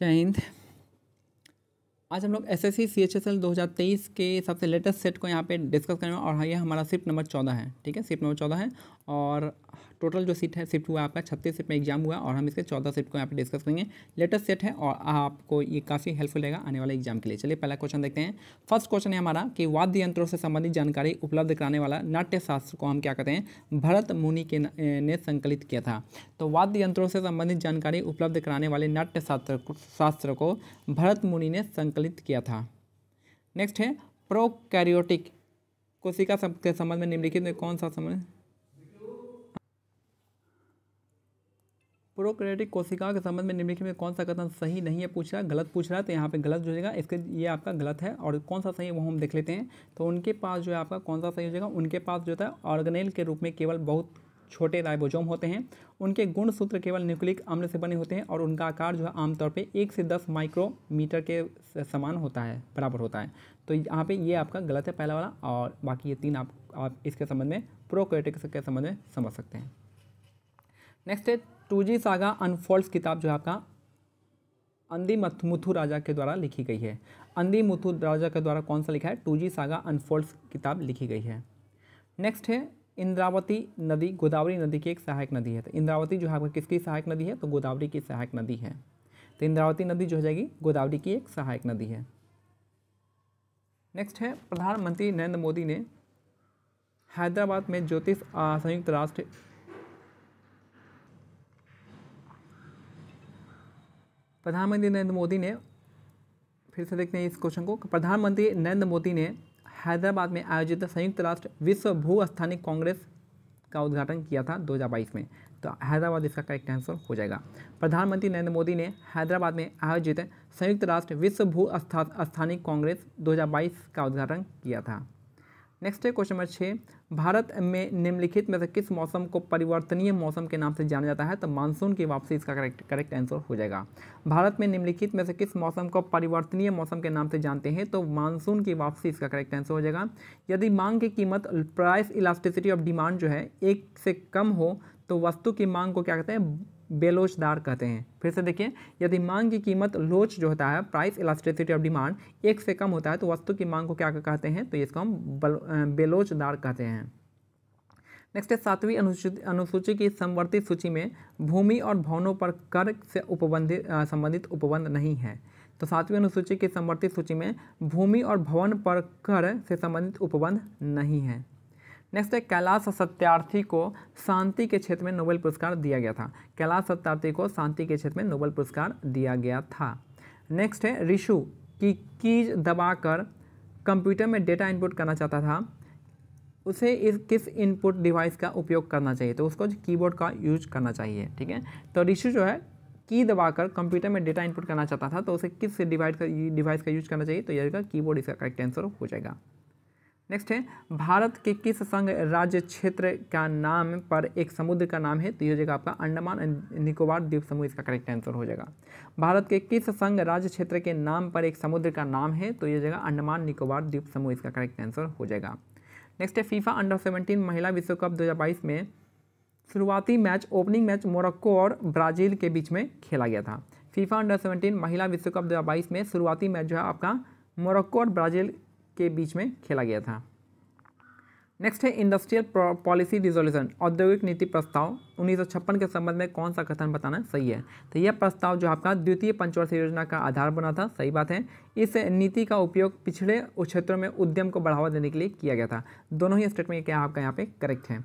जय हिंद आज हम लोग S S C C H S L दो हज़ार तेईस के सबसे लेटेस्ट सेट को यहाँ पे डिस्कस करेंगे और हाँ, ये हमारा शिफ्ट नंबर चौदह है ठीक है शिफ्ट नंबर चौदह है और टोटल जो सीट है शिफ्ट हुआ आपका छत्तीस सीट में एग्जाम हुआ और हम इसके चौदह सीट को यहाँ पे डिस्कस करेंगे लेटेस्ट सेट है और आपको ये काफ़ी हेल्पफुल रहेगा आने वाले एग्जाम के लिए चलिए पहला क्वेश्चन देखते हैं फर्स्ट क्वेश्चन है हमारा कि वाद्य यंत्रों से संबंधित जानकारी उपलब्ध कराने वाला नाट्यशास्त्र को हम क्या कहते हैं भरत मुनि के ने संकलित किया था तो वाद्य यंत्रों से संबंधित जानकारी उपलब्ध कराने वाले नाट्यशास्त्र शास्त्र को भरत मुनि ने संकलित किया था नेक्स्ट है प्रोकैरियोटिक कोशिका के संबंध में निम्नलिखित में कौन सा संबंध प्रोक्रेटिक कोशिका के संबंध में निम्नलिखित में कौन सा कथन सही नहीं है पूछ रहा गलत पूछ रहा है तो यहाँ पे गलत जो जाएगा इसके ये आपका गलत है और कौन सा सही है वो हम देख लेते हैं तो उनके पास जो है आपका कौन सा सही हो जाएगा उनके पास जो है ऑर्गेनेल के रूप में केवल बहुत छोटे राइबोजोम होते हैं उनके गुण सूत्र केवल न्यूक्लिक अम्ल से बने होते हैं और उनका आकार जो है आमतौर पर एक से दस माइक्रोमीटर के समान होता है बराबर होता है तो यहाँ पर ये आपका गलत है पहला वाला और बाकी ये तीन आप, इसके संबंध में प्रोक्रेटिक के संबंध में समझ सकते हैं नेक्स्ट है टू जी सागा अनफोल्ड्स किताब जो है आपका अंदी मुथु राजा के द्वारा लिखी गई है अंधी मथु राजा के द्वारा कौन सा लिखा है टू जी सागा अनफोल्ड्स किताब लिखी गई है नेक्स्ट है इंद्रावती नदी गोदावरी नदी की एक सहायक नदी है तो इंद्रावती जो है आपका किसकी सहायक नदी है तो गोदावरी की सहायक नदी है तो इंद्रावती नदी जो हो जाएगी गोदावरी की एक सहायक नदी है नेक्स्ट है प्रधानमंत्री नरेंद्र मोदी ने हैदराबाद में ज्योतिष संयुक्त राष्ट्र प्रधानमंत्री नरेंद्र मोदी ने फिर से देखते हैं इस क्वेश्चन को प्रधानमंत्री नरेंद्र मोदी ने हैदराबाद में आयोजित संयुक्त राष्ट्र विश्व भू स्थानीय कांग्रेस का उद्घाटन किया था 2022 में तो हैदराबाद इसका करेक्ट आंसर हो जाएगा प्रधानमंत्री नरेंद्र मोदी ने हैदराबाद में आयोजित संयुक्त राष्ट्र विश्व भू स्थानीय कांग्रेस 2022 का उद्घाटन किया था नेक्स्ट है क्वेश्चन नंबर छः भारत में निम्नलिखित में से किस मौसम को परिवर्तनीय मौसम के नाम से जाना जाता है तो मानसून की वापसी इसका करेक्ट करेक्ट आंसर हो जाएगा भारत में निम्नलिखित में से किस मौसम को परिवर्तनीय मौसम के नाम से जानते हैं तो मानसून की वापसी इसका करेक्ट आंसर हो जाएगा यदि मांग की कीमत प्राइस इलास्टिसिटी ऑफ डिमांड जो है एक से कम हो तो वस्तु की मांग को क्या कहते हैं बेलोचदार कहते हैं फिर से देखिए यदि मांग की कीमत लोच जो होता है प्राइस इलास्ट्रिसिटी ऑफ डिमांड एक से कम होता है तो वस्तु की मांग को क्या कहते हैं तो इसको हम बेलोचदार कहते हैं नेक्स्ट है सातवीं अनुसूची अनुसूची की संवर्ती सूची में भूमि और भवनों पर कर से उपबंधित संबंधित उपबंध नहीं है तो सातवीं अनुसूची की संवर्ती सूची में भूमि और भवन पर कर से संबंधित उपबंध नहीं है नेक्स्ट है कैलाश सत्यार्थी को शांति के क्षेत्र में नोबेल पुरस्कार दिया गया था कैलाश सत्यार्थी को शांति के क्षेत्र में नोबेल पुरस्कार दिया गया था नेक्स्ट है रिशु की कीज दबाकर कंप्यूटर में डेटा इनपुट करना चाहता था उसे इस किस इनपुट डिवाइस का उपयोग करना चाहिए तो उसको कीबोर्ड का यूज करना चाहिए ठीक है तो रिशु जो है की दबाकर कंप्यूटर में डेटा इनपुट करना चाहता था तो उसे किस डिवाइस का डिवाइस का यूज करना चाहिए तो यह कीबोर्ड इसका करेक्ट आंसर हो जाएगा नेक्स्ट है भारत के किस संघ राज्य क्षेत्र का नाम पर एक समुद्र का नाम है तो ये हो जाएगा आपका अंडमान एंड निकोबार द्वीप समूह इसका करेक्ट आंसर हो जाएगा भारत के किस संघ राज्य क्षेत्र के नाम पर एक समुद्र का नाम है तो ये जगह अंडमान निकोबार द्वीप समूह इसका करेक्ट आंसर हो जाएगा नेक्स्ट है फीफा अंडर सेवनटीन महिला विश्व कप दो में शुरुआती मैच ओपनिंग मैच मोरक्को और ब्राज़ील के बीच में खेला गया था फीफा अंडर सेवनटीन महिला विश्व कप दो में शुरुआती मैच जो है आपका मोरक्को और ब्राज़ील के बीच में खेला गया था नेक्स्ट है इंडस्ट्रियल पॉलिसी रिजोल्यूशन औद्योगिक नीति प्रस्ताव उन्नीस के संबंध में कौन सा कथन बताना सही है तो यह प्रस्ताव जो आपका द्वितीय पंचवर्षीय योजना का आधार बना था सही बात है इस नीति का उपयोग पिछड़े क्षेत्रों में उद्यम को बढ़ावा देने के लिए किया गया था दोनों ही स्टेट में क्या आपका यहाँ पे करेक्ट है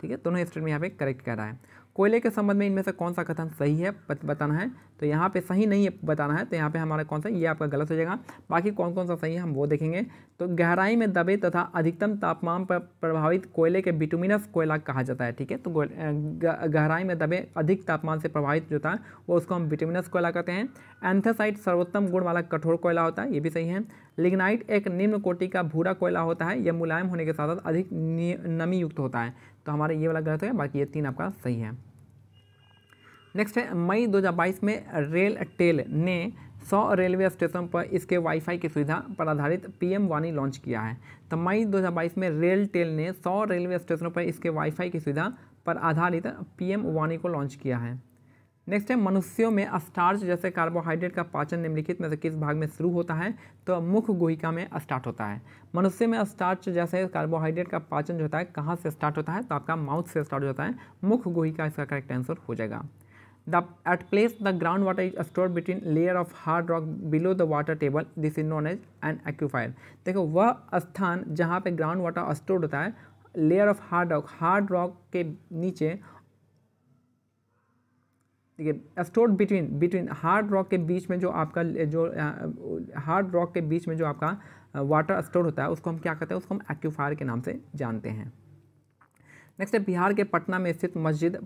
ठीक है दोनों ही स्टेट में यहाँ पे करेक्ट कह रहा है कोयले के संबंध में इनमें से कौन सा कथन सही है बताना है तो यहाँ पे सही नहीं बताना है तो यहाँ पे हमारा कौन सा ये आपका गलत हो जाएगा बाकी कौन कौन सा सही है हम वो देखेंगे तो गहराई में दबे तथा अधिकतम तापमान पर प्रभावित कोयले के बिटुमिनस कोयला कहा जाता है ठीक है तो गहराई में दबे अधिक तापमान से प्रभावित जो होता है वो उसको हम बिटुमिनस कोयला कहते हैं एंथेसाइट सर्वोत्तम गुण वाला कठोर कोयला होता है ये भी सही है लिग्नाइट एक निम्न कोटि का भूरा कोयला होता है यह मुलायम होने के साथ साथ अधिक नमी युक्त होता है तो हमारा ये वाला गलत है बाकी ये तीन आपका सही है नेक्स्ट है मई 2022 में रेल टेल ने 100 रेलवे स्टेशन पर इसके वाईफाई की सुविधा पर आधारित पीएम वाणी लॉन्च किया है तो मई 2022 में रेल टेल ने 100 रेलवे स्टेशनों पर इसके वाईफाई की सुविधा पर आधारित पीएम वाणी को लॉन्च किया है नेक्स्ट है मनुष्यों में स्टार्च जैसे कार्बोहाइड्रेट का पाचन निम्नलिखित में से किस भाग में शुरू होता है तो मुख्य गोहिका में स्टार्ट होता है मनुष्य में स्टार्च जैसे कार्बोहाइड्रेट का पाचन जो होता है कहाँ से स्टार्ट होता है तो आपका माउथ से स्टार्ट होता है मुख्य गोहिका इसका करेक्ट आंसर हो जाएगा The, at place the groundwater is stored between layer of hard rock below the water table this is known as an aquifer देखो वह स्थान जहाँ पे ग्राउंड वाटर स्टोर होता है layer of hard rock hard rock के नीचे ठीक है store between between hard rock के बीच में जो आपका जो हार्ड रॉक के बीच में जो आपका वाटर स्टोर होता है उसको हम क्या कहते हैं उसको हम एक्यूफायर के नाम से जानते हैं नेक्स्ट है बिहार के पटना में स्थित मस्जिद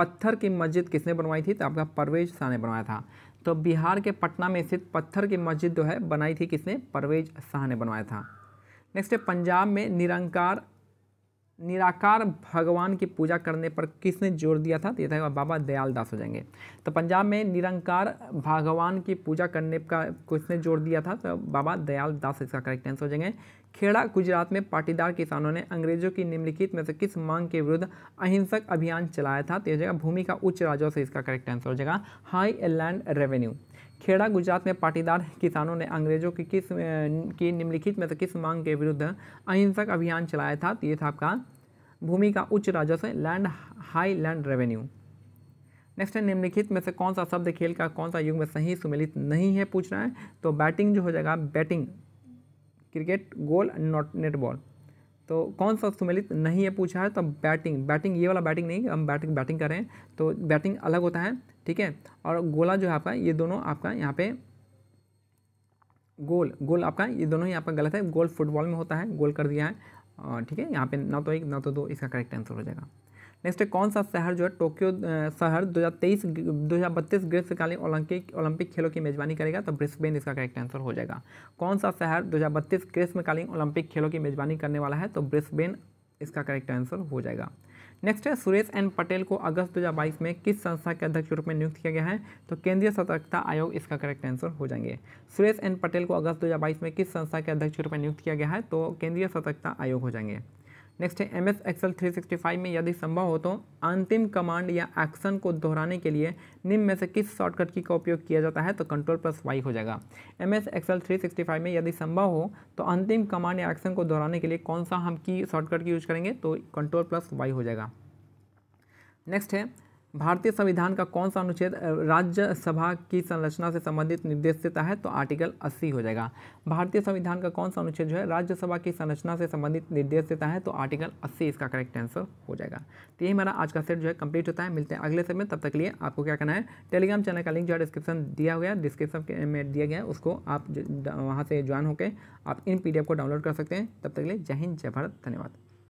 पत्थर की मस्जिद किसने बनवाई थी तो आपका परवेज शाह ने बनवाया था तो बिहार के पटना में स्थित पत्थर की मस्जिद जो है बनाई थी किसने परवेज शाह ने बनवाया था नेक्स्ट है पंजाब में निरंकार निराकार भगवान की पूजा करने पर किसने जोर दिया था तो ये था बाबा दयाल दास हो जाएंगे तो पंजाब में निरंकार भगवान की पूजा करने का किसने जोर दिया था तो बाबा दयाल दास इसका करेक्ट आंसर हो जाएंगे खेड़ा गुजरात में पाटीदार किसानों ने अंग्रेजों की निम्नलिखित में से किस मांग के विरुद्ध अहिंसक अभियान चलाया था तो यह जगह भूमि का उच्च राजस्व इसका करेक्ट आंसर हो जाएगा high land revenue Kheda Gujarat में पाटीदार किसानों ने अंग्रेजों की किस की निम्नलिखित में से किस मांग के विरुद्ध अहिंसक अभियान चलाया था तो ये था आपका भूमि का उच्च राजस्व land high land revenue next है निम्नलिखित में से कौन सा शब्द खेल का कौन सा युग में सही सुमिलित नहीं है पूछ रहा है तो बैटिंग जो हो जाएगा batting cricket goal not netball तो कौन सा सुमेलित नहीं है पूछा है तो बैटिंग बैटिंग ये वाला बैटिंग नहीं हम बैटिंग बैटिंग कर रहे हैं तो बैटिंग अलग होता है ठीक है और गोला जो है आपका ये दोनों आपका यहाँ पे गोल गोल आपका ये दोनों ही आपका गलत है गोल फुटबॉल में होता है गोल कर दिया है ठीक है यहाँ पे ना तो एक ना तो दो इसका करेक्ट आंसर हो जाएगा नेक्स्ट है कौन सा शहर जो है टोक्यो शहर दो हज़ार तेईस दो हज़ार बत्तीस ग्रीष्मकालीन ओलंपिक ओलंपिक खेलों की मेज़बानी करेगा तो ब्रिस्बेन इसका करेक्ट आंसर हो जाएगा कौन सा शहर दो हज़ार बत्तीस ग्रीष्मकालीन ओलंपिक खेलों की मेज़बानी करने वाला है तो ब्रिस्बेन इसका करेक्ट आंसर हो जाएगा नेक्स्ट है सुरेश एन पटेल को अगस्त 2022 में किस संस्था के अध्यक्ष के रूप में नियुक्त किया गया है तो केंद्रीय सतर्कता आयोग इसका करेक्ट आंसर हो जाएंगे सुरेश एन पटेल को अगस्त 2022 में किस संस्था के अध्यक्ष के रूप में नियुक्त किया गया है तो केंद्रीय सतर्कता आयोग हो जाएंगे नेक्स्ट है M S Excel three sixty five में यदि संभव हो तो अंतिम कमांड या एक्शन को दोहराने के लिए निम्न में से किस शॉर्टकट की का उपयोग किया जाता है तो कंट्रोल प्लस वाई हो जाएगा M S Excel three sixty five में यदि संभव हो तो अंतिम कमांड या एक्शन को दोहराने के लिए कौन सा हम की शॉर्टकट की यूज करेंगे तो कंट्रोल प्लस वाई हो जाएगा नेक्स्ट है भारतीय संविधान का कौन सा अनुच्छेद राज्यसभा की संरचना से संबंधित निर्देश देता है तो आर्टिकल 80 हो जाएगा भारतीय संविधान का कौन सा अनुच्छेद जो है राज्यसभा की संरचना से संबंधित निर्देश देता है तो आर्टिकल 80 इसका करेक्ट आंसर हो जाएगा तो यही हमारा आज का सेट जो है कंप्लीट होता है मिलते हैं अगले सेट में तब तक लिए आपको क्या करना है टेलीग्राम चैनल का लिंक जो है डिस्क्रिप्शन दिया हुआ है डिस्क्रिप्शन में दिया गया है उसको आप वहाँ से ज्वाइन होकर आप इन पी को डाउनलोड कर सकते हैं तब तक लिए जय हिंद जय भारत धन्यवाद